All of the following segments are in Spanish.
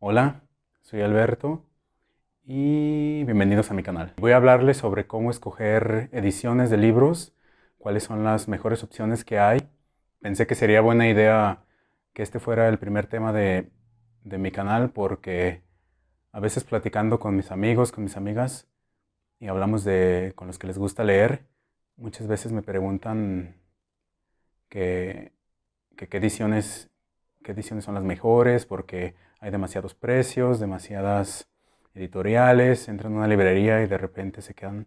Hola, soy Alberto y bienvenidos a mi canal. Voy a hablarles sobre cómo escoger ediciones de libros, cuáles son las mejores opciones que hay. Pensé que sería buena idea que este fuera el primer tema de, mi canal porque a veces platicando con mis amigos, con mis amigas y hablamos con los que les gusta leer, muchas veces me preguntan qué ediciones qué ediciones son las mejores, porque hay demasiados precios, demasiadas editoriales, entran a una librería y de repente se quedan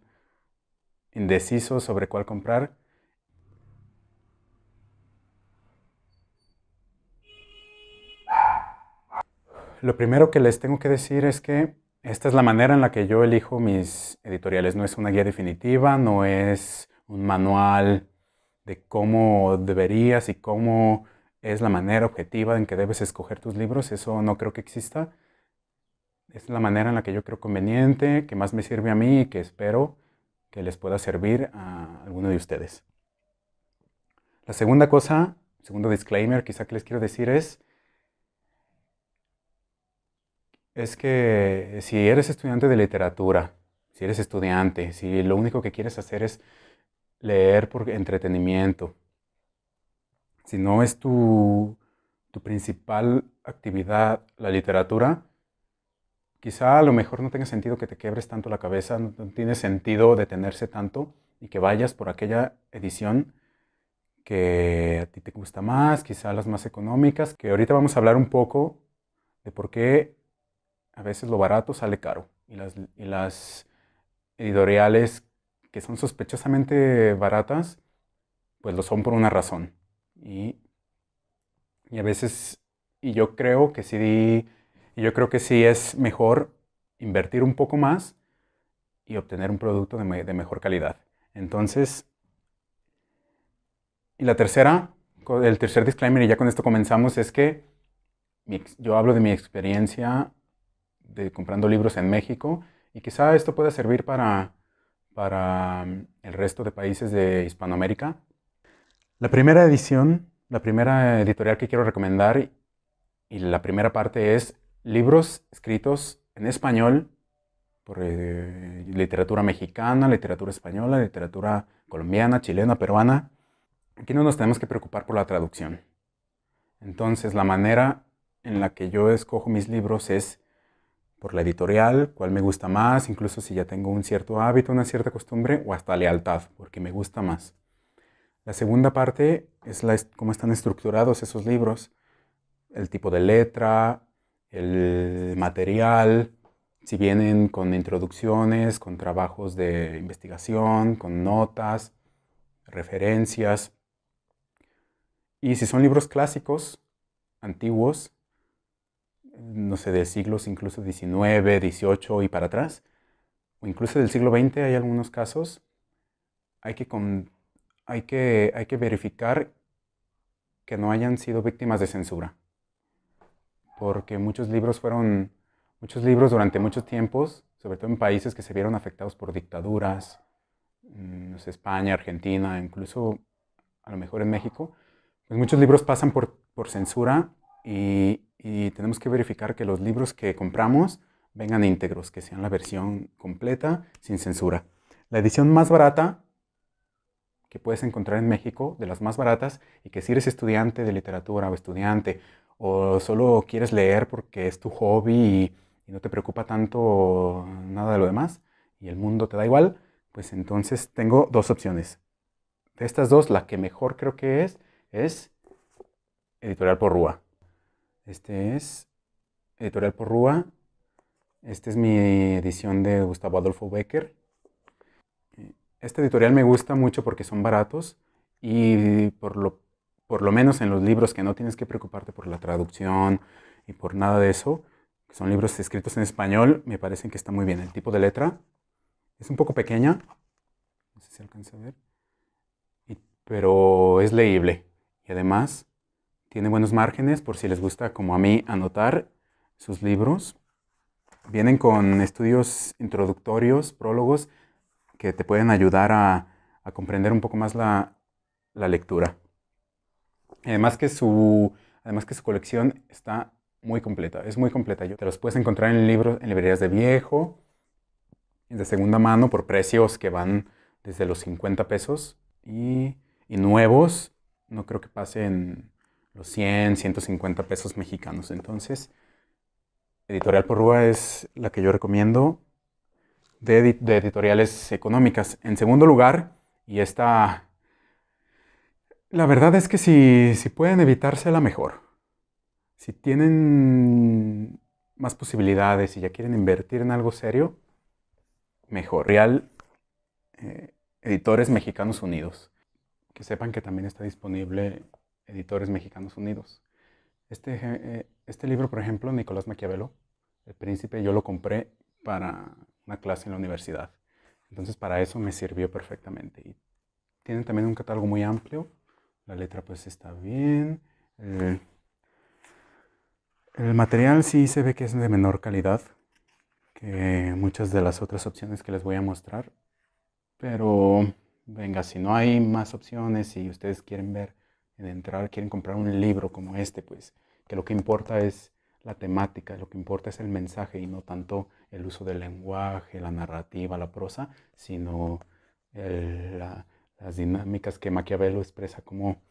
indecisos sobre cuál comprar. Lo primero que les tengo que decir es que esta es la manera en la que yo elijo mis editoriales. No es una guía definitiva, no es un manual de cómo deberías y cómo es la manera objetiva en que debes escoger tus libros, eso no creo que exista. Es la manera en la que yo creo conveniente, que más me sirve a mí y que espero que les pueda servir a alguno de ustedes. La segunda cosa, segundo disclaimer quizá que les quiero decir es, es que si eres estudiante de literatura, si eres estudiante, si lo único que quieres hacer es leer por entretenimiento, si no es tu, principal actividad la literatura, quizá a lo mejor no tenga sentido que te quebres tanto la cabeza, no, tiene sentido detenerse tanto y que vayas por aquella edición que a ti te gusta más, quizá las más económicas, que ahorita vamos a hablar un poco de por qué a veces lo barato sale caro y las editoriales que son sospechosamente baratas, pues lo son por una razón. Y, a veces, y yo creo que sí, y yo creo que sí es mejor invertir un poco más y obtener un producto de, mejor calidad. Entonces, y la tercera, el tercer disclaimer, y ya con esto comenzamos, es que yo hablo de mi experiencia de comprando libros en México y quizá esto pueda servir para mm, el resto de países de Hispanoamérica, la primera edición, la primera editorial que quiero recomendar y la primera parte es libros escritos en español por eh, literatura mexicana, literatura española, literatura colombiana, chilena, peruana. Aquí no nos tenemos que preocupar por la traducción. Entonces, la manera en la que yo escojo mis libros es por la editorial, cuál me gusta más, incluso si ya tengo un cierto hábito, una cierta costumbre o hasta lealtad, porque me gusta más. La segunda parte es la cómo están estructurados esos libros, el tipo de letra, el material, si vienen con introducciones, con trabajos de investigación, con notas, referencias. Y si son libros clásicos, antiguos, no sé, de siglos incluso XIX, XVIII y para atrás, o incluso del siglo XX hay algunos casos, hay que hay que, hay que verificar que no hayan sido víctimas de censura. Porque muchos libros fueron, muchos libros durante muchos tiempos, sobre todo en países que se vieron afectados por dictaduras, mm, España, Argentina, incluso a lo mejor en México, pues muchos libros pasan por, censura y, y tenemos que verificar que los libros que compramos vengan íntegros, que sean la versión completa, sin censura. La edición más barata que puedes encontrar en México, de las más baratas, y que si eres estudiante de literatura o estudiante, o solo quieres leer porque es tu hobby y, no te preocupa tanto nada de lo demás, y el mundo te da igual, pues entonces tengo dos opciones. De estas dos, la que mejor creo que es, es Editorial por Rúa Este es Editorial por Rúa Esta es mi edición de Gustavo Adolfo Becker. Este editorial me gusta mucho porque son baratos y por lo, por lo menos en los libros que no tienes que preocuparte por la traducción y por nada de eso, que son libros escritos en español, me parecen que está muy bien. El tipo de letra es un poco pequeña, no sé si alcanza a ver, pero es leíble y además tiene buenos márgenes por si les gusta, como a mí, anotar sus libros. Vienen con estudios introductorios, prólogos que te pueden ayudar a, comprender un poco más la, lectura. Además que, su, además que su colección está muy completa, es muy completa. Te los puedes encontrar en libros, en librerías de viejo, de segunda mano, por precios que van desde los 50 pesos y, y nuevos, no creo que pasen los 100, 150 pesos mexicanos. Entonces, Editorial Porrúa es la que yo recomiendo de, editoriales económicas. En segundo lugar, y esta... La verdad es que si, si pueden la mejor, si tienen más posibilidades y ya quieren invertir en algo serio, mejor. Real eh, Editores Mexicanos Unidos. Que sepan que también está disponible Editores Mexicanos Unidos. Este, eh, este libro, por ejemplo, Nicolás Maquiavelo, El Príncipe, yo lo compré para una clase en la universidad. Entonces para eso me sirvió perfectamente. Y tienen también un catálogo muy amplio. La letra pues está bien. Eh, el, material sí se ve que es de menor calidad que muchas de las otras opciones que les voy a mostrar. Pero venga, si no hay más opciones, si ustedes quieren ver en entrar, quieren comprar un libro como este, pues que lo que importa es la temática, lo que importa es el mensaje y no tanto el uso del lenguaje, la narrativa, la prosa, sino las dinámicas que Maquiavelo expresa como,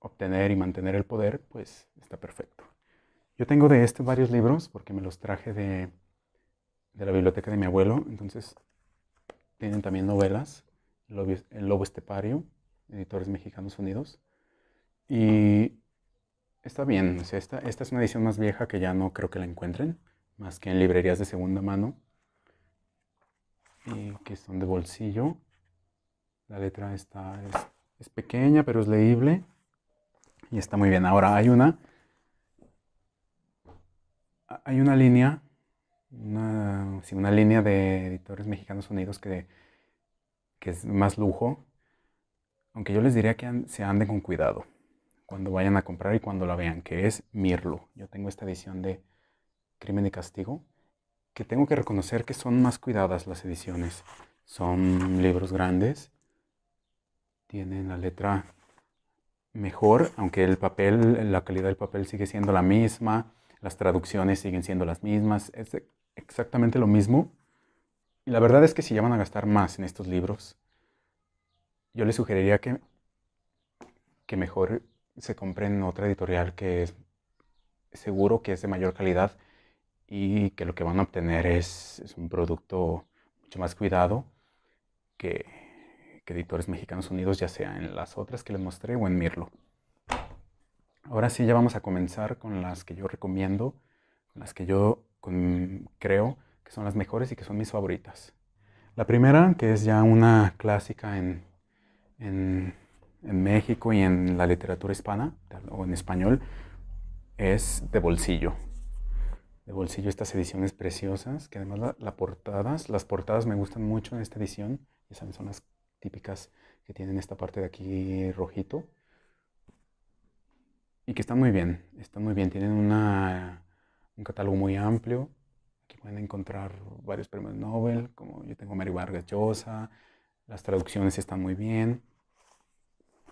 obtener y mantener el poder, pues está perfecto. Yo tengo de este varios libros porque me los traje de, de la biblioteca de mi abuelo, entonces tienen también novelas, El Lobo Estepario, Editores Mexicanos Unidos, y Está bien, esta, es una edición más vieja que ya no creo que la encuentren, más que en librerías de segunda mano, y que son de bolsillo. La letra está, es, pequeña, pero es leíble, y está muy bien. Ahora, hay una, hay una línea una, una línea de editores mexicanos unidos que, es más lujo, aunque yo les diría que se anden con cuidado cuando vayan a comprar y cuando la vean, que es Mirlo. Yo tengo esta edición de Crimen y Castigo, que tengo que reconocer que son más cuidadas las ediciones. Son libros grandes, tienen la letra mejor, aunque el papel, la calidad del papel sigue siendo la misma, las traducciones siguen siendo las mismas, es exactamente lo mismo. Y la verdad es que si ya van a gastar más en estos libros, yo les sugeriría que, que mejor se compren otra editorial que es seguro que es de mayor calidad y que lo que van a obtener es, un producto mucho más cuidado que, Editores Mexicanos Unidos, ya sea en las otras que les mostré o en Mirlo. Ahora sí, ya vamos a comenzar con las que yo recomiendo, las que yo creo que son las mejores y que son mis favoritas. La primera, que es ya una clásica en en México y en la literatura hispana o en español es de bolsillo. De bolsillo estas ediciones preciosas, que además las portadas, las portadas me gustan mucho en esta edición, ya son las típicas que tienen esta parte de aquí rojito y que están muy bien, están muy bien, tienen un catálogo muy amplio, aquí pueden encontrar varios premios Nobel, como yo tengo Mary Vargas Llosa, las traducciones están muy bien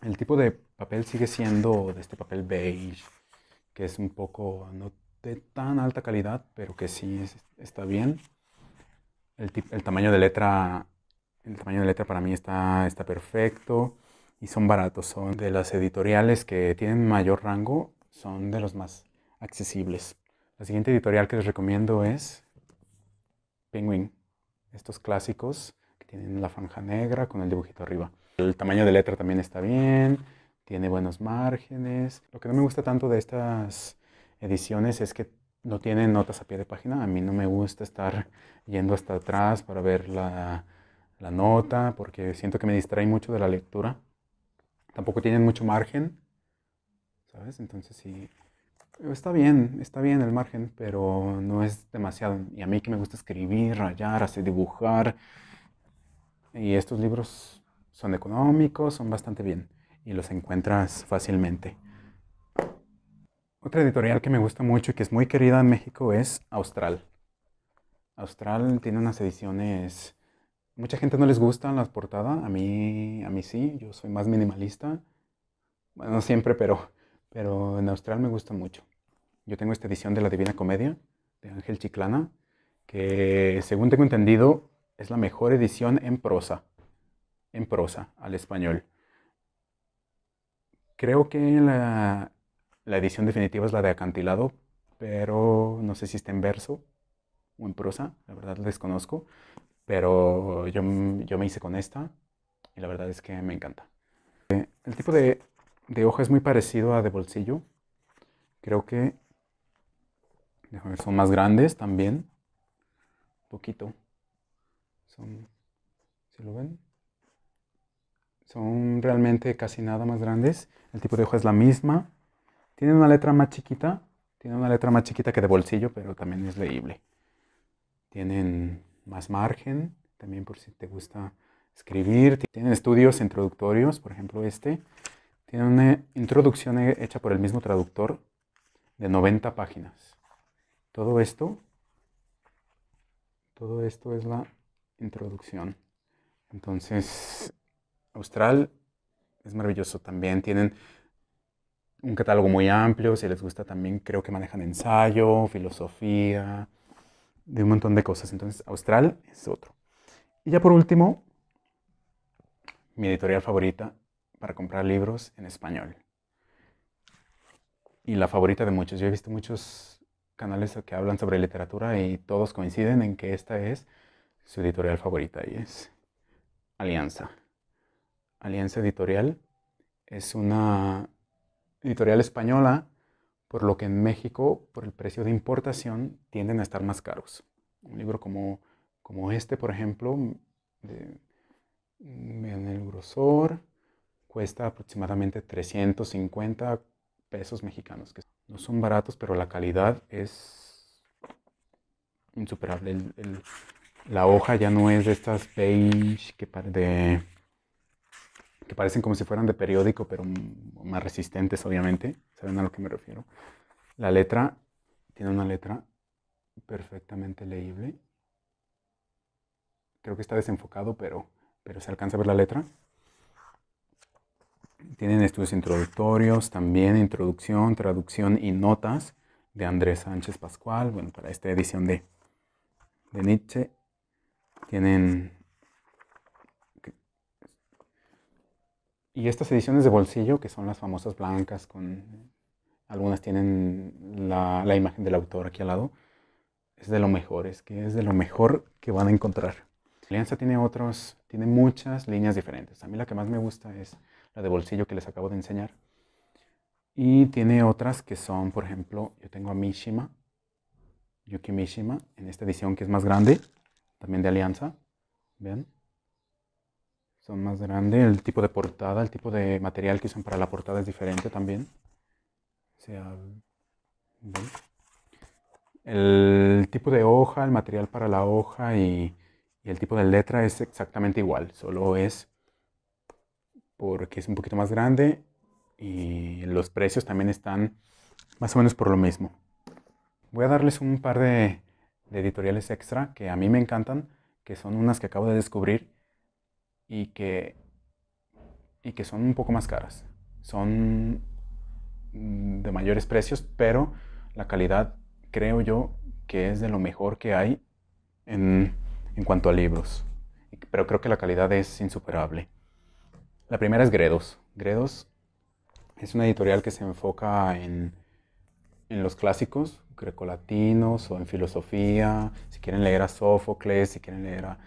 el tipo de papel sigue siendo de este papel beige, que es un poco no de tan alta calidad, pero que sí está bien. El, el, tamaño de letra, el tamaño de letra para mí está, está perfecto y son baratos. Son de las editoriales que tienen mayor rango, son de los más accesibles. La siguiente editorial que les recomiendo es Penguin. Estos clásicos que tienen la franja negra con el dibujito arriba. El tamaño de letra también está bien, tiene buenos márgenes. Lo que no me gusta tanto de estas ediciones es que no tienen notas a pie de página. A mí no me gusta estar yendo hasta atrás para ver la, la nota porque siento que me distrae mucho de la lectura. Tampoco tienen mucho margen, ¿sabes? Entonces sí, Está bien, está bien el margen, pero no es demasiado. Y a mí que me gusta escribir, rayar, hacer dibujar. Y estos libros son económicos, son bastante bien y los encuentras fácilmente. Otra editorial que me gusta mucho y que es muy querida en México es Austral. Austral tiene unas ediciones... Mucha gente no les gusta las portadas, a mí, a mí sí, yo soy más minimalista. Bueno, no siempre, pero, pero en Austral me gusta mucho. Yo tengo esta edición de La Divina Comedia, de Ángel Chiclana, que según tengo entendido es la mejor edición en prosa en prosa al español. Creo que la, edición definitiva es la de Acantilado, pero no sé si está en verso o en prosa, la verdad desconozco, pero yo, yo, me hice con esta y la verdad es que me encanta. Eh, el tipo de, hoja es muy parecido a de bolsillo, creo que son más grandes también, un poquito, son, ¿se lo ven? Son realmente casi nada más grandes. El tipo de hoja es la misma. Tienen una letra más chiquita. Tiene una letra más chiquita que de bolsillo, pero también es leíble. Tienen más margen, también por si te gusta escribir. Tienen estudios introductorios, por ejemplo este. Tiene una introducción hecha por el mismo traductor de 90 páginas. Todo esto, todo esto es la introducción. Entonces, austral es maravilloso también. Tienen un catálogo muy amplio, si les gusta también creo que manejan ensayo, filosofía, de un montón de cosas. Entonces, Austral es otro. Y ya por último, mi editorial favorita para comprar libros en español. Y la favorita de muchos. Yo he visto muchos canales que hablan sobre literatura y todos coinciden en que esta es su editorial favorita y es Alianza. Alianza Editorial. Es una editorial española, por lo que en México, por el precio de importación, tienden a estar más caros. Un libro como, como este, por ejemplo, en el grosor, cuesta aproximadamente 350 pesos mexicanos, no son baratos, pero la calidad es insuperable. la hoja ya no es de estas beige que de que parecen como si fueran de periódico, pero más resistentes, obviamente. ¿Saben a lo que me refiero? La letra tiene una letra perfectamente leíble. Creo que está desenfocado, pero, pero se alcanza a ver la letra. Tienen estudios introductorios, también introducción, traducción y notas de Andrés Sánchez Pascual, bueno, para esta edición de, de Nietzsche. Tienen y estas ediciones de bolsillo, que son las famosas blancas, con algunas tienen la, imagen del autor aquí al lado, es de lo mejor, es que es de lo mejor que van a encontrar. Alianza tiene otros, tiene muchas líneas diferentes. A mí la que más me gusta es la de bolsillo que les acabo de enseñar. Y tiene otras que son, por ejemplo, yo tengo a Mishima, Yuki Mishima, en esta edición que es más grande, también de Alianza. ¿Vean? son más grandes, el tipo de portada, el tipo de material que usan para la portada es diferente también. el tipo de hoja, el material para la hoja y, el tipo de letra es exactamente igual, solo es porque es un poquito más grande y los precios también están más o menos por lo mismo. Voy a darles un par de, editoriales extra que a mí me encantan, que son unas que acabo de descubrir y que, y que son un poco más caras. Son mm, de mayores precios, pero la calidad creo yo que es de lo mejor que hay en, en cuanto a libros. Pero creo que la calidad es insuperable. La primera es Gredos. Gredos es una editorial que se enfoca en, en los clásicos grecolatinos o en filosofía, si quieren leer a Sófocles, si quieren leer a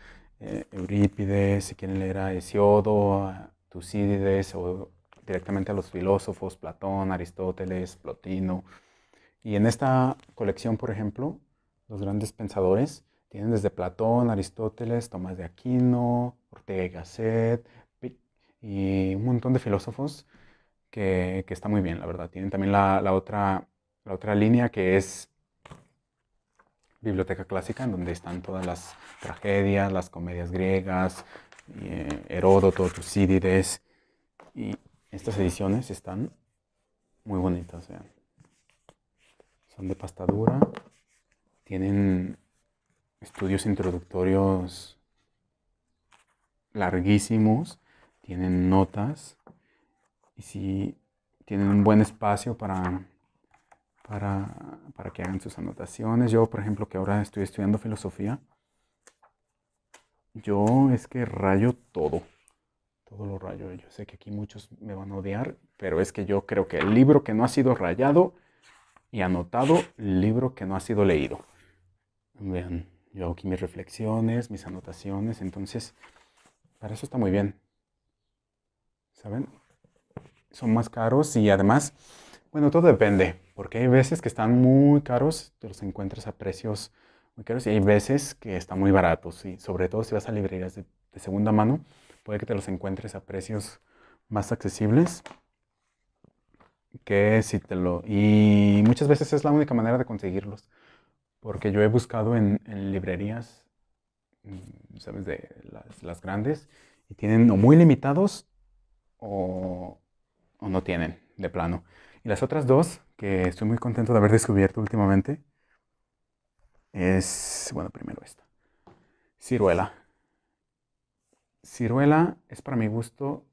eh, Eurípides, si quieren leer a Hesiodo, a Tucídides o directamente a los filósofos, Platón, Aristóteles, Plotino. Y en esta colección, por ejemplo, los grandes pensadores tienen desde Platón, Aristóteles, Tomás de Aquino, Ortega y Gasset y un montón de filósofos que, que está muy bien, la verdad. Tienen también la, otra, la otra línea que es biblioteca clásica en donde están todas las tragedias, las comedias griegas, eh, Heródoto, Tucídides. Y estas ediciones están muy bonitas, Son de pasta dura, tienen estudios introductorios larguísimos, tienen notas y si tienen un buen espacio para para, para que hagan sus anotaciones. Yo, por ejemplo, que ahora estoy estudiando filosofía, yo es que rayo todo. Todo lo rayo. Yo sé que aquí muchos me van a odiar, pero es que yo creo que el libro que no ha sido rayado y anotado, el libro que no ha sido leído. Vean, yo hago aquí mis reflexiones, mis anotaciones, entonces, para eso está muy bien. ¿Saben? Son más caros y además bueno, todo depende, porque hay veces que están muy caros, te los encuentras a precios muy caros y hay veces que están muy baratos. Y sobre todo si vas a librerías de, segunda mano, puede que te los encuentres a precios más accesibles que si te lo... Y muchas veces es la única manera de conseguirlos, porque yo he buscado en, librerías, mm, ¿sabes? De las, grandes, y tienen o muy limitados o, o no tienen, de plano. Y las otras dos, que estoy muy contento de haber descubierto últimamente, es, bueno, primero esta. Ciruela. Ciruela es para mi gusto,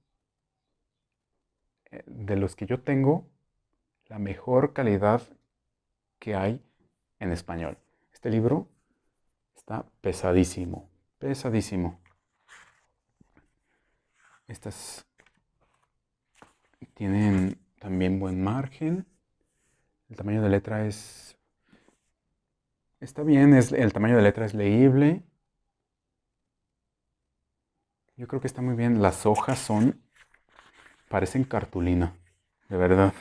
eh, de los que yo tengo, la mejor calidad que hay en español. Este libro está pesadísimo, pesadísimo. Estas tienen también buen margen. El tamaño de letra es... Está bien, es, el tamaño de letra es leíble. Yo creo que está muy bien. Las hojas son... parecen cartulina, de verdad.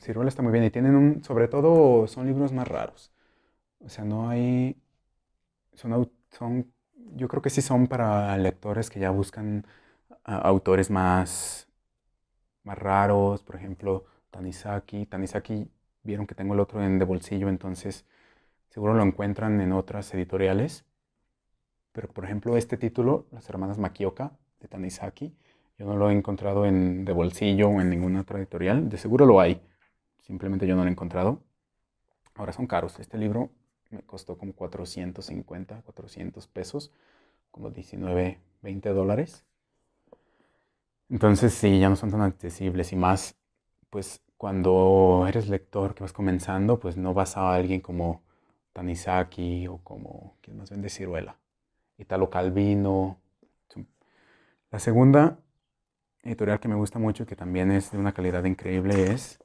Ciruela está muy bien y tienen un... sobre todo son libros más raros. O sea, no hay... son, son yo creo que sí son para lectores que ya buscan autores más más raros, por ejemplo, Tanizaki. Tanizaki vieron que tengo el otro en de bolsillo, entonces seguro lo encuentran en otras editoriales. Pero por ejemplo, este título, Las hermanas Makioka de Tanizaki, yo no lo he encontrado en de bolsillo o en ninguna otra editorial. De seguro lo hay, simplemente yo no lo he encontrado. Ahora son caros. Este libro me costó como 450, 400 pesos, como 19, 20 dólares. Entonces sí, ya no son tan accesibles y más, pues cuando eres lector que vas comenzando, pues no vas a alguien como Tanizaki o como, quien más vende ciruela? Italo Calvino. La segunda editorial que me gusta mucho y que también es de una calidad increíble es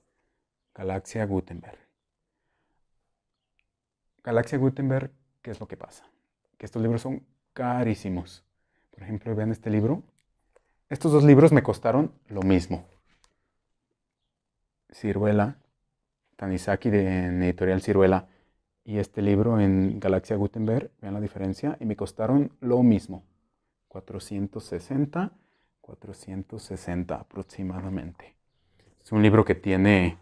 Galaxia Gutenberg. Galaxia Gutenberg, ¿qué es lo que pasa? Que estos libros son carísimos. Por ejemplo, vean este libro, estos dos libros me costaron lo mismo. Ciruela, Tanizaki de Editorial Ciruela y este libro en Galaxia Gutenberg, vean la diferencia, y me costaron lo mismo, 460, 460 aproximadamente. Es un libro que tiene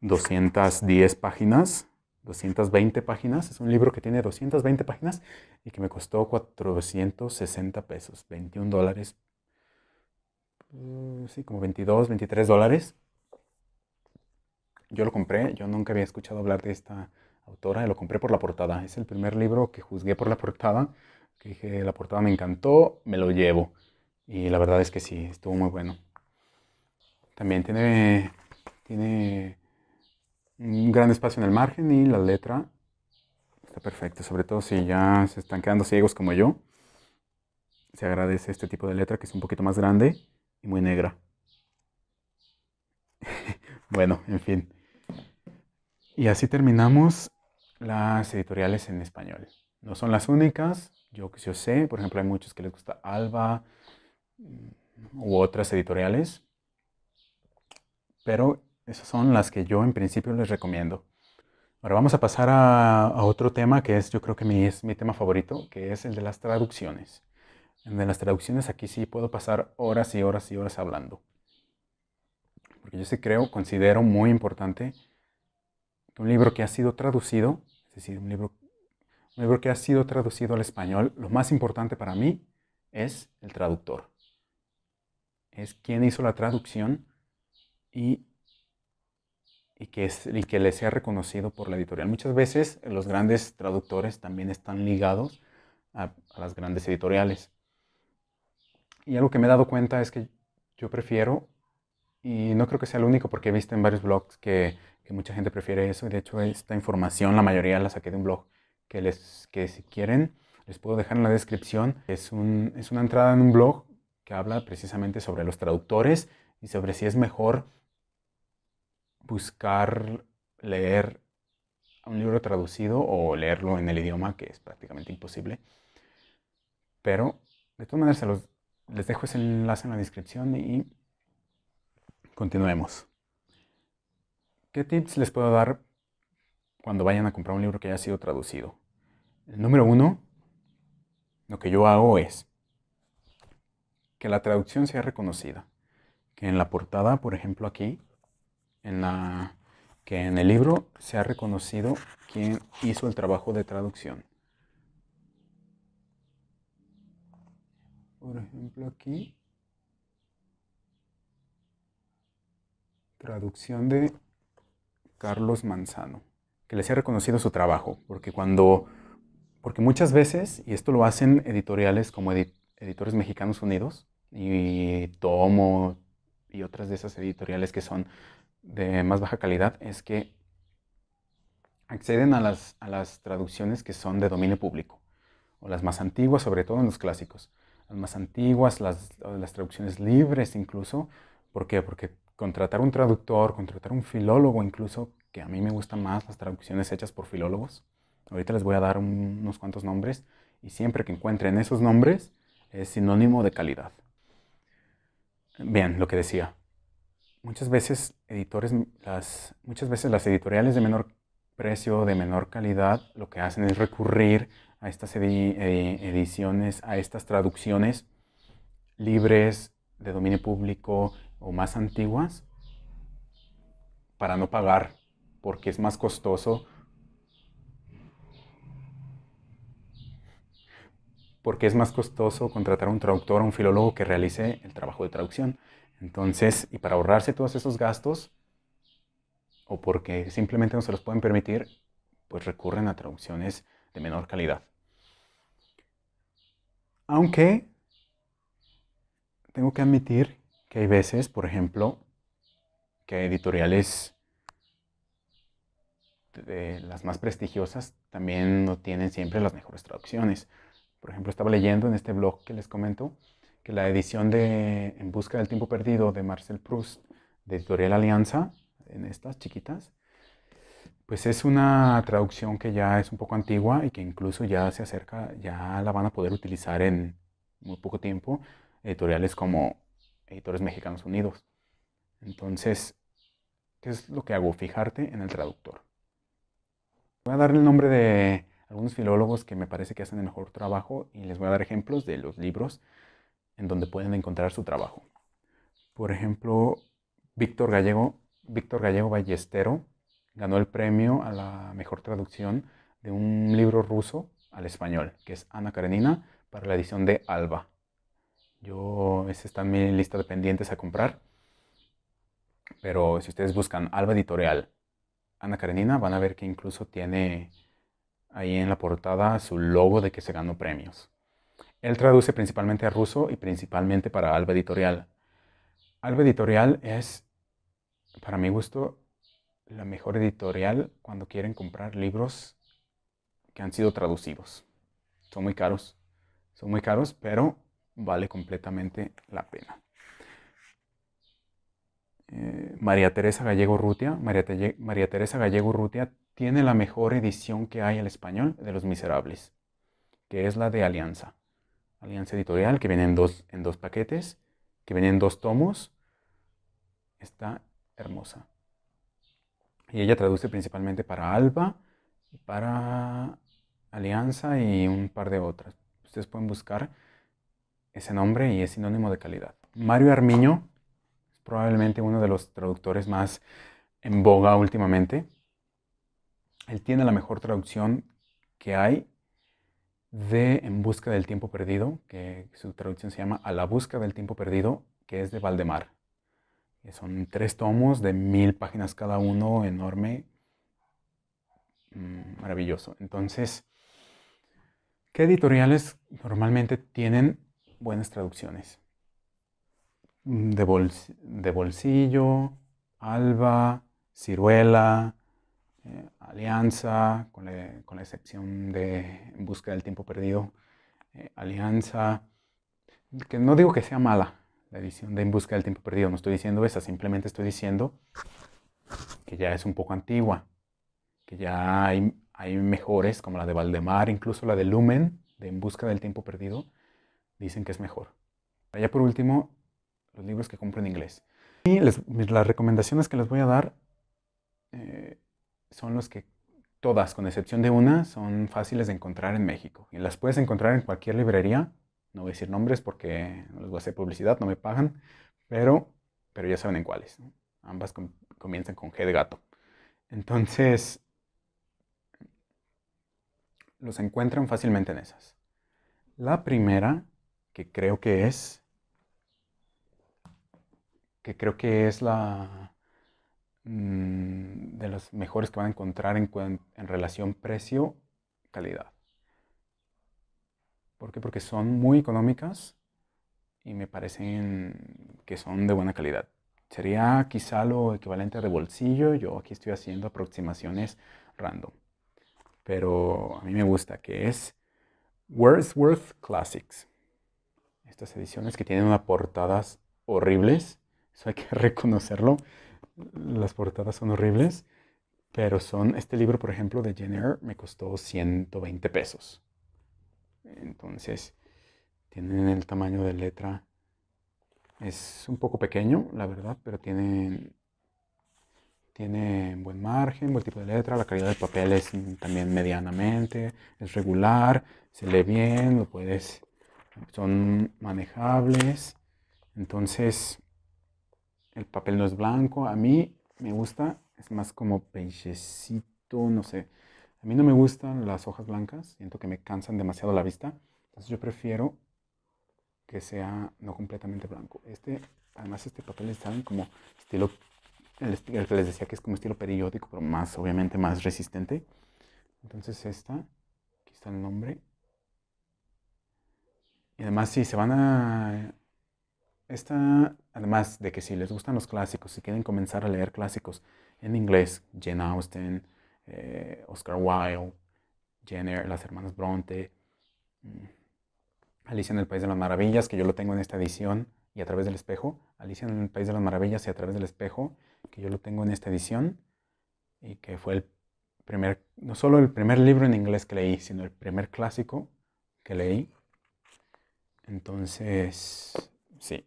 210 páginas, 220 páginas, es un libro que tiene 220 páginas y que me costó 460 pesos, 21 dólares Mm, sí, como 22, 23 dólares. Yo lo compré, yo nunca había escuchado hablar de esta autora, lo compré por la portada. Es el primer libro que juzgué por la portada, que dije, la portada me encantó, me lo llevo. Y la verdad es que sí, estuvo muy bueno. También tiene, tiene un gran espacio en el margen y la letra está perfecta, sobre todo si ya se están quedando ciegos como yo. Se agradece este tipo de letra que es un poquito más grande y muy negra. bueno, en fin. Y así terminamos las editoriales en español. No son las únicas, yo que sé, por ejemplo, hay muchos que les gusta Alba mm, u otras editoriales, pero esas son las que yo en principio les recomiendo. Ahora vamos a pasar a, a otro tema que es, yo creo que mi, es mi tema favorito, que es el de las traducciones. En las traducciones aquí sí puedo pasar horas y horas y horas hablando. Porque yo sí creo, considero muy importante que un libro que ha sido traducido, es decir, un libro, que ha sido traducido al español, lo más importante para mí es el traductor. Es quien hizo la traducción y, que es, que le sea reconocido por la editorial. Muchas veces los grandes traductores también están ligados a las grandes editoriales. Y algo que me he dado cuenta es que yo prefiero, y no creo que sea el único porque he visto en varios blogs que, mucha gente prefiere eso, de hecho esta información la mayoría la saqué de un blog que, les, que si quieren les puedo dejar en la descripción. Es, es una entrada en un blog que habla precisamente sobre los traductores y sobre si es mejor buscar leer un libro traducido o leerlo en el idioma, que es prácticamente imposible. Pero de todas maneras se los les dejo ese enlace en la descripción y continuemos. ¿Qué tips les puedo dar cuando vayan a comprar un libro que haya sido traducido? El número uno, lo que yo hago es que la traducción sea reconocida. Que en la portada, por ejemplo, aquí, en que en el libro se ha reconocido quién hizo el trabajo de traducción. por ejemplo aquí, traducción de Carlos Manzano, que les haya reconocido su trabajo, porque cuando, porque muchas veces, y esto lo hacen editoriales como Editores Mexicanos Unidos, y Tomo, y otras de esas editoriales que son de más baja calidad, es que acceden a las traducciones que son de dominio público, o las más antiguas, sobre todo en los clásicos más antiguas, las, traducciones libres incluso. ¿Por qué? Porque contratar un traductor, contratar un filólogo incluso, que a mí me gustan más las traducciones hechas por filólogos. Ahorita les voy a dar unos cuantos nombres y siempre que encuentren esos nombres es sinónimo de calidad. Bien, lo que decía. Muchas veces, editores, las, muchas veces las editoriales de menor precio de menor calidad, lo que hacen es recurrir a estas eh, ediciones, a estas traducciones libres de dominio público o más antiguas para no pagar, porque es más costoso, porque es más costoso contratar a un traductor, a un filólogo que realice el trabajo de traducción. Entonces, y para ahorrarse todos esos gastos, o porque simplemente no se los pueden permitir, pues recurren a traducciones de menor calidad. Aunque tengo que admitir que hay veces, por ejemplo, que editoriales de las más prestigiosas también no tienen siempre las mejores traducciones. Por ejemplo, estaba leyendo en este blog que les comento que la edición de En Busca del Tiempo Perdido de Marcel Proust de Editorial Alianza en estas chiquitas, pues es una traducción que ya es un poco antigua y que incluso ya se acerca, ya la van a poder utilizar en muy poco tiempo editoriales como Editores Mexicanos Unidos. Entonces, ¿qué es lo que hago? Fijarte en el traductor. Voy a darle el nombre de algunos filólogos que me parece que hacen el mejor trabajo y les voy a dar ejemplos de los libros en donde pueden encontrar su trabajo. Por ejemplo, Víctor Gallego Víctor Gallego Ballestero ganó el premio a la mejor traducción de un libro ruso al español, que es Ana Karenina, para la edición de Alba. Yo, ese está en mi lista de pendientes a comprar. Pero si ustedes buscan Alba Editorial, Ana Karenina, van a ver que incluso tiene ahí en la portada su logo de que se ganó premios. Él traduce principalmente a ruso y principalmente para Alba Editorial. Alba Editorial es para mi gusto, la mejor editorial cuando quieren comprar libros que han sido traducidos. Son muy caros, son muy caros, pero vale completamente la pena. Eh, María Teresa Gallego Rutia, María, Teresa Gallego Rutia tiene la mejor edición que hay al español de Los Miserables, que es la de Alianza. Alianza Editorial, que viene en dos, en dos paquetes, que viene en dos tomos. Está hermosa. Y ella traduce principalmente para Alba, para Alianza y un par de otras. Ustedes pueden buscar ese nombre y es sinónimo de calidad. Mario Armiño es probablemente uno de los traductores más en boga últimamente. Él tiene la mejor traducción que hay de En busca del tiempo perdido, que su traducción se llama A la busca del tiempo perdido, que es de Valdemar. Son tres tomos de mil páginas cada uno, enorme, mm, maravilloso. Entonces, ¿qué editoriales normalmente tienen buenas traducciones? Mm, de, de bolsillo, Alba, Ciruela, eh, Alianza, con la, excepción de En Busca del Tiempo Perdido, eh, Alianza, que no digo que sea mala, la edición de En Busca del Tiempo Perdido. No estoy diciendo esa, simplemente estoy diciendo que ya es un poco antigua, que ya hay, hay mejores, como la de Valdemar, incluso la de Lumen, de En Busca del Tiempo Perdido, dicen que es mejor. Allá por último, los libros que compro en inglés. Y las recomendaciones que les voy a dar eh, son los que todas, con excepción de una, son fáciles de encontrar en México. Y las puedes encontrar en cualquier librería no voy a decir nombres porque no les voy a hacer publicidad, no me pagan, pero, pero ya saben en cuáles. Ambas comienzan con G de gato. Entonces, los encuentran fácilmente en esas. La primera, que creo que es, que creo que es la mm, de las mejores que van a encontrar en relación precio-calidad. ¿Por qué? Porque son muy económicas y me parecen que son de buena calidad. Sería quizá lo equivalente de bolsillo. Yo aquí estoy haciendo aproximaciones random. Pero a mí me gusta que es Wordsworth Classics. Estas ediciones que tienen unas portadas horribles. Eso hay que reconocerlo. Las portadas son horribles. Pero son, este libro, por ejemplo, de Jenner me costó 120 pesos. Entonces, tienen el tamaño de letra. Es un poco pequeño, la verdad, pero tienen, tiene buen margen, buen tipo de letra. La calidad del papel es también medianamente, es regular, se lee bien, lo puedes, son manejables. Entonces, el papel no es blanco. A mí me gusta, es más como peinchecito no sé a mí no me gustan las hojas blancas, siento que me cansan demasiado la vista, entonces yo prefiero que sea no completamente blanco. Este, además este papel está como estilo, el, que les decía que es como estilo periódico, pero más, obviamente más resistente. Entonces esta, aquí está el nombre. Y además si se van a... Esta, además de que si les gustan los clásicos, si quieren comenzar a leer clásicos en inglés, Jane Austen, eh, Oscar Wilde, Jenner, las hermanas Bronte, mm, Alicia en el País de las Maravillas, que yo lo tengo en esta edición, y a través del espejo, Alicia en el País de las Maravillas y a través del espejo, que yo lo tengo en esta edición, y que fue el primer, no solo el primer libro en inglés que leí, sino el primer clásico que leí. Entonces, sí,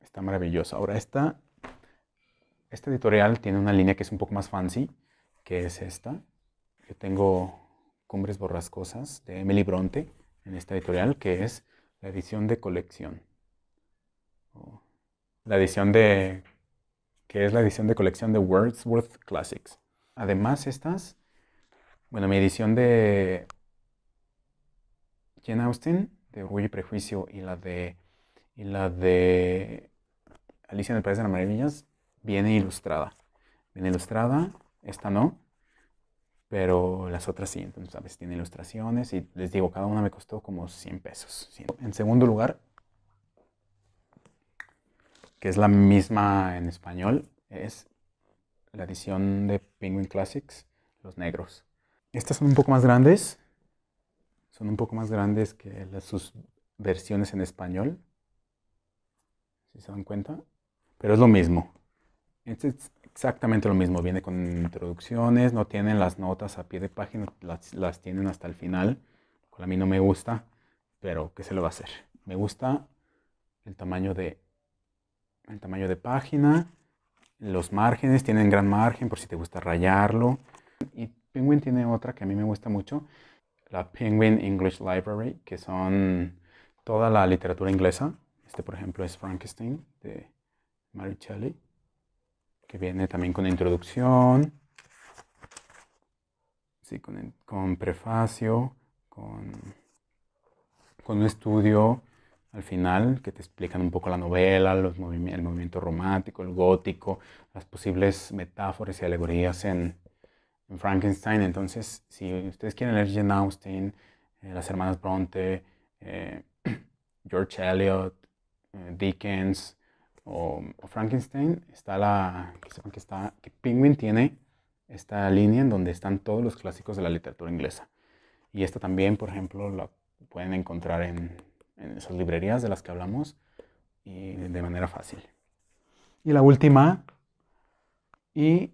está maravilloso. Ahora, esta, esta editorial tiene una línea que es un poco más fancy, que es esta. Yo tengo Cumbres Borrascosas de Emily Bronte en esta editorial, que es la edición de colección. La edición de. que es la edición de colección de Wordsworth Classics. Además, estas. Bueno, mi edición de Jane Austen, de Orgullo y Prejuicio, y la de. y la de. Alicia en el País de las Maravillas, viene ilustrada. Viene ilustrada esta no, pero las otras sí. Entonces a tiene ilustraciones y les digo, cada una me costó como 100 pesos. En segundo lugar, que es la misma en español, es la edición de Penguin Classics, Los Negros. Estas son un poco más grandes, son un poco más grandes que sus versiones en español, si se dan cuenta, pero es lo mismo. Este exactamente lo mismo, viene con introducciones, no tienen las notas a pie de página, las, tienen hasta el final, a mí no me gusta, pero ¿qué se lo va a hacer? Me gusta el tamaño de, el tamaño de página, los márgenes, tienen gran margen por si te gusta rayarlo. Y Penguin tiene otra que a mí me gusta mucho, la Penguin English Library, que son toda la literatura inglesa. Este, por ejemplo, es Frankenstein de Mary Shelley que viene también con introducción, sí, con, prefacio, con, un estudio al final que te explican un poco la novela, el movimiento romántico, el gótico, las posibles metáforas y alegorías en, Frankenstein. Entonces, si ustedes quieren leer Jane Austen, eh, las hermanas Bronte, eh, George Eliot, eh, Dickens, o, Frankenstein, está la, que sepan que, está, que Penguin tiene esta línea en donde están todos los clásicos de la literatura inglesa. Y esta también, por ejemplo, la pueden encontrar en, en esas librerías de las que hablamos y de manera fácil. Y la última, y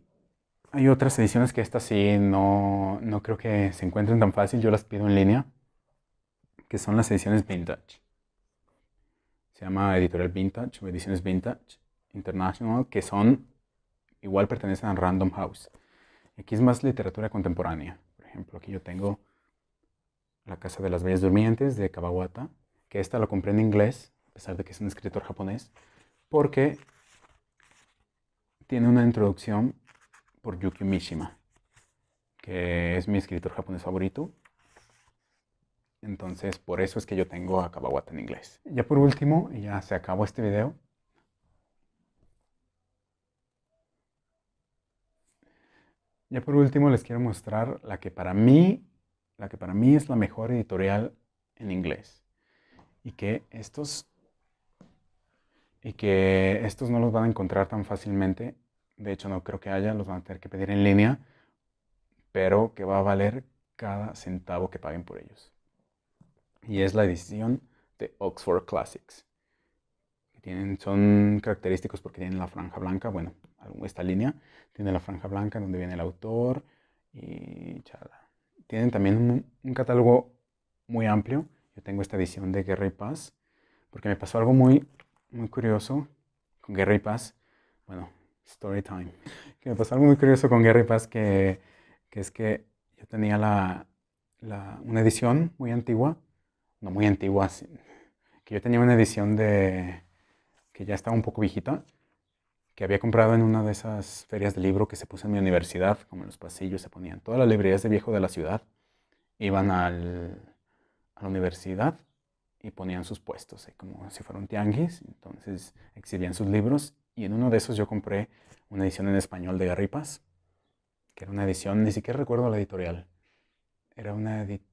hay otras ediciones que estas sí no, no creo que se encuentren tan fácil, yo las pido en línea, que son las ediciones vintage se llama Editorial Vintage Ediciones Vintage International, que son, igual pertenecen a Random House. Aquí es más literatura contemporánea. Por ejemplo, aquí yo tengo La Casa de las Bellas Durmientes de Kawabata, que esta la compré en inglés, a pesar de que es un escritor japonés, porque tiene una introducción por Yukio Mishima, que es mi escritor japonés favorito. Entonces, por eso es que yo tengo a en inglés. Ya por último, ya se acabó este video. Ya por último les quiero mostrar la que para mí, la que para mí es la mejor editorial en inglés. Y que estos y que estos no los van a encontrar tan fácilmente. De hecho, no creo que haya, los van a tener que pedir en línea, pero que va a valer cada centavo que paguen por ellos y es la edición de Oxford Classics. Tienen, son característicos porque tienen la franja blanca, bueno, esta línea tiene la franja blanca donde viene el autor y chala. Tienen también un, catálogo muy amplio. Yo tengo esta edición de Guerra y Paz porque me pasó algo muy, muy curioso con Guerra y Paz. Bueno, story time. Que me pasó algo muy curioso con Guerra y Paz que, es que yo tenía la, una edición muy antigua no muy antigua, que yo tenía una edición de que ya estaba un poco viejita, que había comprado en una de esas ferias de libro que se puso en mi universidad, como en los pasillos se ponían todas las librerías de viejo de la ciudad, iban a la universidad y ponían sus puestos, eh, como si fuera tianguis, entonces exhibían sus libros y en uno de esos yo compré una edición en español de Garripas, que era una edición, ni siquiera recuerdo la editorial, era una edición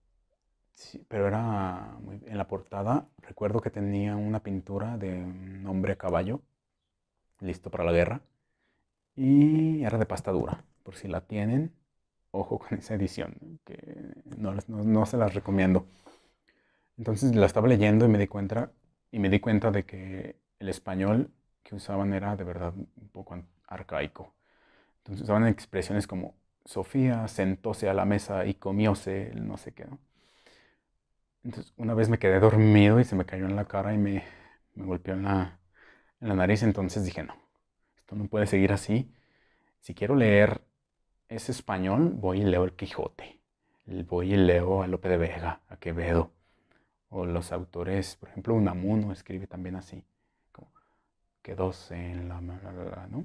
pero era en la portada. Recuerdo que tenía una pintura de un hombre a caballo, listo para la guerra. Y era de pasta dura. Por si la tienen, ojo con esa edición, que no, se las recomiendo. Entonces la estaba leyendo y me di cuenta, y me di cuenta de que el español que usaban era de verdad un poco arcaico. Entonces usaban expresiones como Sofía sentóse a la mesa y comióse, no sé qué, entonces, una vez me quedé dormido y se me cayó en la cara y me, golpeó en la, nariz. Entonces dije, no, esto no puede seguir así. Si quiero leer ese español, voy y leo el Quijote. Voy y leo a Lope de Vega, a Quevedo. O los autores, por ejemplo, Unamuno escribe también así. Como, quedóse en la... ¿no?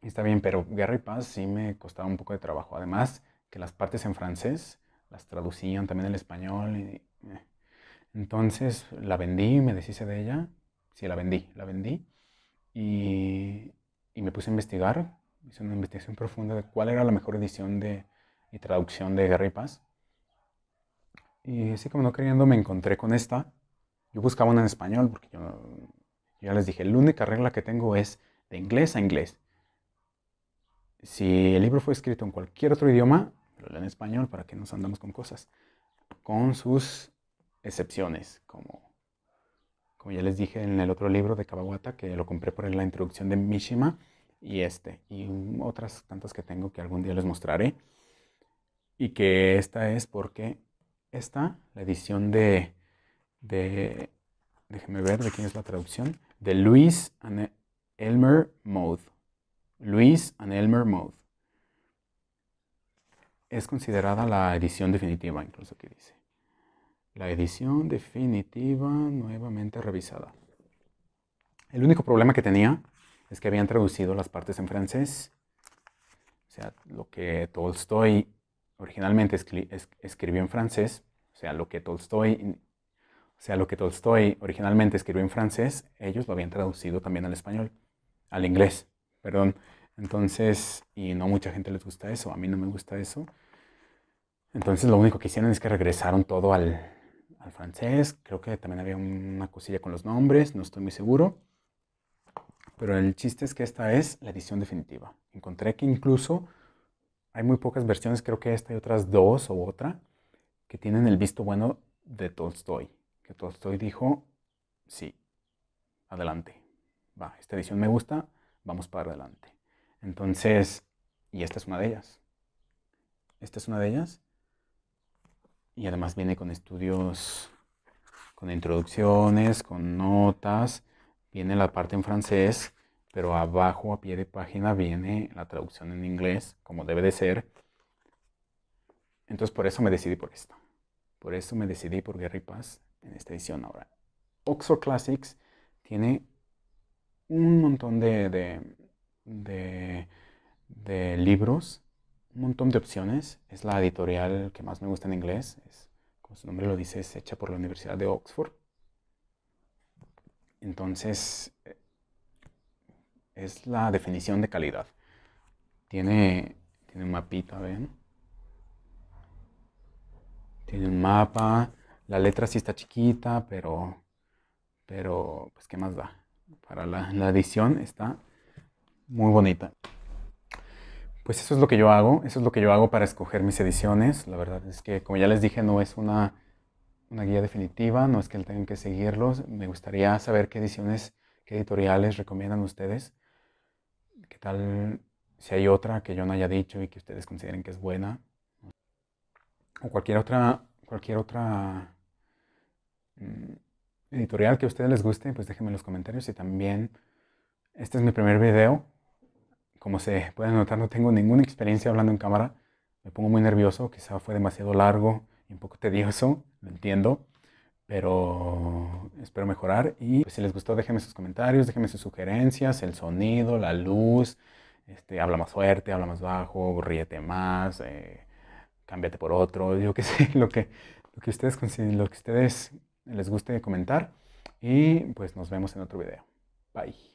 Está bien, pero Guerra y Paz sí me costaba un poco de trabajo. Además, que las partes en francés las traducían también al español. Eh. Entonces la vendí, me deshice de ella. Sí, la vendí, la vendí. Y, me puse a investigar, hice una investigación profunda de cuál era la mejor edición de, y traducción de Guerra y así como no creyendo me encontré con esta. Yo buscaba una en español porque yo ya les dije, la única regla que tengo es de inglés a inglés. Si el libro fue escrito en cualquier otro idioma, lo en español para que nos andamos con cosas. Con sus excepciones, como, como ya les dije en el otro libro de Kawabata, que lo compré por la introducción de Mishima, y este, y otras tantas que tengo que algún día les mostraré. Y que esta es porque esta, la edición de, de déjenme ver de quién es la traducción, de Luis and Elmer Mode. Luis and Elmer Mode es considerada la edición definitiva, incluso que dice. La edición definitiva nuevamente revisada. El único problema que tenía es que habían traducido las partes en francés. O sea, lo que Tolstoy originalmente escribió en francés, o sea, lo que Tolstoy, o sea, lo que Tolstoy originalmente escribió en francés, ellos lo habían traducido también al español, al inglés, perdón. Entonces, y no mucha gente les gusta eso, a mí no me gusta eso. Entonces lo único que hicieron es que regresaron todo al, francés, creo que también había una cosilla con los nombres, no estoy muy seguro. Pero el chiste es que esta es la edición definitiva. Encontré que incluso hay muy pocas versiones, creo que esta y otras dos o otra, que tienen el visto bueno de Tolstoy. Que Tolstoy dijo, sí, adelante. Va, esta edición me gusta, vamos para adelante. Entonces, y esta es una de ellas. Esta es una de ellas. Y además viene con estudios, con introducciones, con notas. Viene la parte en francés, pero abajo a pie de página viene la traducción en inglés, como debe de ser. Entonces por eso me decidí por esto. Por eso me decidí por Guerra y Paz en esta edición ahora. Oxo Classics tiene un montón de de, libros, un montón de opciones. Es la editorial que más me gusta en inglés. Es, como su nombre lo dice, es hecha por la Universidad de Oxford. Entonces, eh, es la definición de calidad. Tiene, tiene un mapita, ¿ven? Tiene un mapa. La letra sí está chiquita, pero, pero pues, ¿qué más da? Para la, la edición está muy bonita. Pues eso es lo que yo hago, eso es lo que yo hago para escoger mis ediciones. La verdad es que, como ya les dije, no es una, guía definitiva, no es que tengan que seguirlos. Me gustaría saber qué ediciones, qué editoriales recomiendan ustedes. ¿Qué tal si hay otra que yo no haya dicho y que ustedes consideren que es buena? O cualquier otra, cualquier otra mm, editorial que a ustedes les guste, pues déjenme en los comentarios. Y también, este es mi primer video, como se puede notar, no tengo ninguna experiencia hablando en cámara. Me pongo muy nervioso, quizá fue demasiado largo y un poco tedioso, lo entiendo, pero espero mejorar. Y pues, si les gustó, déjenme sus comentarios, déjenme sus sugerencias, el sonido, la luz, este, habla más fuerte, habla más bajo, ríete más, eh, cámbiate por otro, yo qué sé, lo que, que ustedes lo que ustedes les guste comentar. Y pues nos vemos en otro video. Bye.